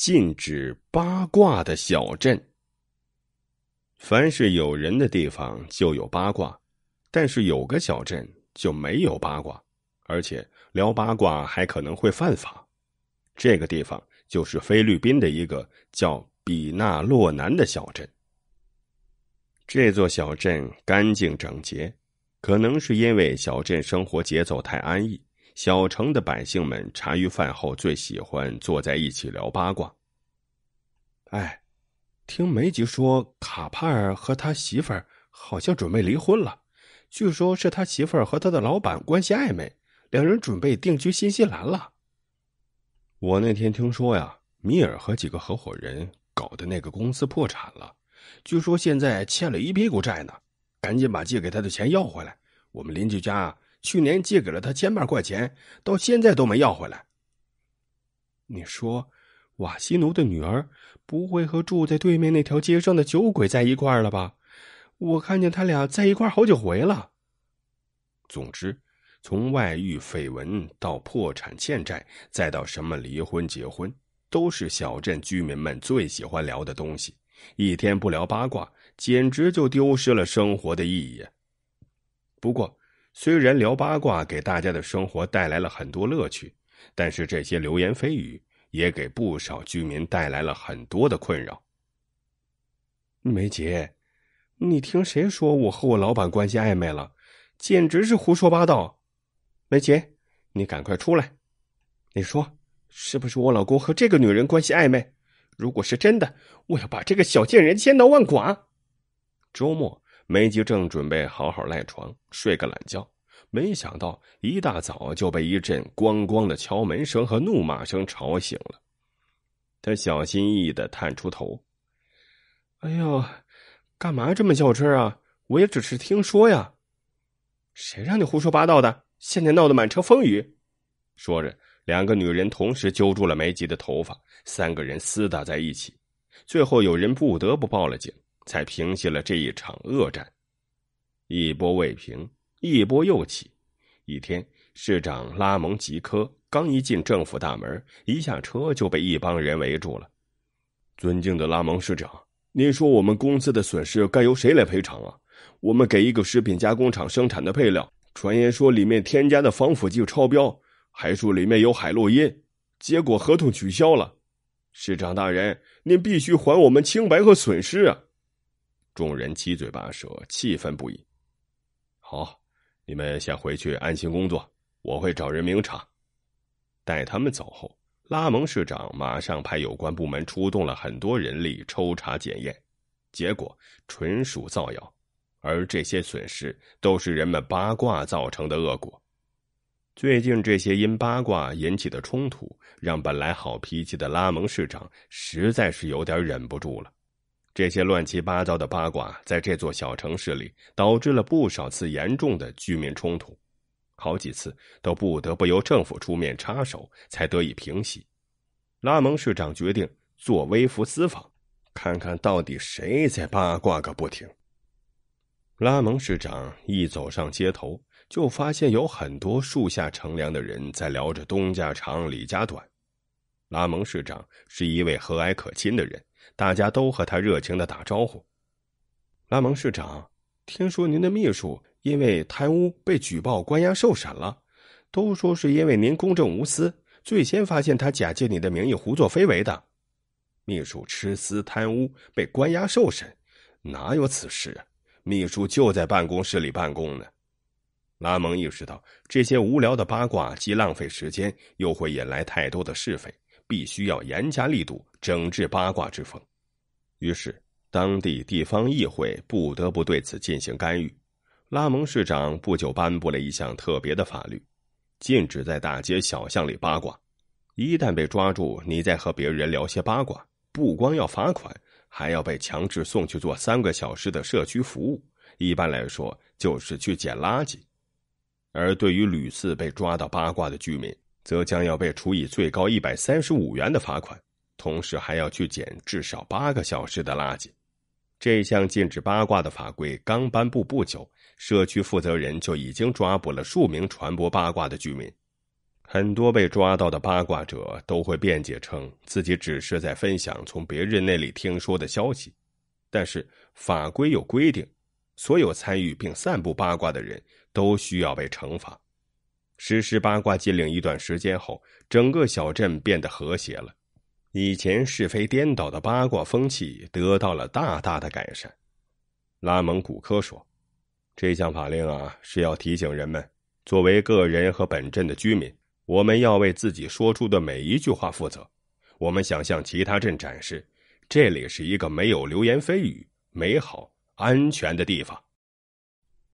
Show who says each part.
Speaker 1: 禁止八卦的小镇。凡是有人的地方就有八卦，但是有个小镇就没有八卦，而且聊八卦还可能会犯法。这个地方就是菲律宾的一个叫比纳洛南的小镇。这座小镇干净整洁，可能是因为小镇生活节奏太安逸。小城的百姓们茶余饭后最喜欢坐在一起聊八卦。哎，听梅吉说，卡帕尔和他媳妇儿好像准备离婚了，据说是他媳妇儿和他的老板关系暧昧，两人准备定居新西兰了。我那天听说呀，米尔和几个合伙人搞的那个公司破产了，据说现在欠了一屁股债呢，赶紧把借给他的钱要回来。我们邻居家。去年借给了他千把块钱，到现在都没要回来。你说瓦西奴的女儿不会和住在对面那条街上的酒鬼在一块儿了吧？我看见他俩在一块儿好几回了。总之，从外遇绯闻到破产欠债，再到什么离婚结婚，都是小镇居民们最喜欢聊的东西。一天不聊八卦，简直就丢失了生活的意义。不过。虽然聊八卦给大家的生活带来了很多乐趣，但是这些流言蜚语也给不少居民带来了很多的困扰。梅姐，你听谁说我和我老板关系暧昧了？简直是胡说八道！梅姐，你赶快出来！你说是不是我老公和这个女人关系暧昧？如果是真的，我要把这个小贱人千刀万剐！周末。梅吉正准备好好赖床睡个懒觉，没想到一大早就被一阵咣咣的敲门声和怒骂声吵醒了。他小心翼翼的探出头：“哎呦，干嘛这么较真啊？我也只是听说呀。”“谁让你胡说八道的？现在闹得满城风雨。”说着，两个女人同时揪住了梅吉的头发，三个人厮打在一起，最后有人不得不报了警。才平息了这一场恶战，一波未平，一波又起。一天，市长拉蒙吉科刚一进政府大门，一下车就被一帮人围住了。尊敬的拉蒙市长，您说我们公司的损失该由谁来赔偿啊？我们给一个食品加工厂生产的配料，传言说里面添加的防腐剂超标，还说里面有海洛因，结果合同取消了。市长大人，您必须还我们清白和损失啊！众人七嘴八舌，气愤不已。好，你们先回去安心工作，我会找人明查。待他们走后，拉蒙市长马上派有关部门出动了很多人力抽查检验，结果纯属造谣。而这些损失都是人们八卦造成的恶果。最近这些因八卦引起的冲突，让本来好脾气的拉蒙市长实在是有点忍不住了。这些乱七八糟的八卦，在这座小城市里导致了不少次严重的居民冲突，好几次都不得不由政府出面插手才得以平息。拉蒙市长决定做微服私访，看看到底谁在八卦个不停。拉蒙市长一走上街头，就发现有很多树下乘凉的人在聊着东家长李家短。拉蒙市长是一位和蔼可亲的人。大家都和他热情的打招呼。拉蒙市长，听说您的秘书因为贪污被举报、关押、受审了，都说是因为您公正无私，最先发现他假借你的名义胡作非为的。秘书吃私贪污被关押受审，哪有此事？啊？秘书就在办公室里办公呢。拉蒙意识到，这些无聊的八卦既浪费时间，又会引来太多的是非。必须要严加力度整治八卦之风，于是当地地方议会不得不对此进行干预。拉蒙市长不久颁布了一项特别的法律，禁止在大街小巷里八卦。一旦被抓住你在和别人聊些八卦，不光要罚款，还要被强制送去做三个小时的社区服务，一般来说就是去捡垃圾。而对于屡次被抓到八卦的居民，则将要被处以最高一百三十五元的罚款，同时还要去捡至少八个小时的垃圾。这项禁止八卦的法规刚颁布不久，社区负责人就已经抓捕了数名传播八卦的居民。很多被抓到的八卦者都会辩解称自己只是在分享从别人那里听说的消息，但是法规有规定，所有参与并散布八卦的人都需要被惩罚。实施八卦禁令一段时间后，整个小镇变得和谐了。以前是非颠倒的八卦风气得到了大大的改善。拉蒙·古科说：“这项法令啊，是要提醒人们，作为个人和本镇的居民，我们要为自己说出的每一句话负责。我们想向其他镇展示，这里是一个没有流言蜚语、美好、安全的地方。”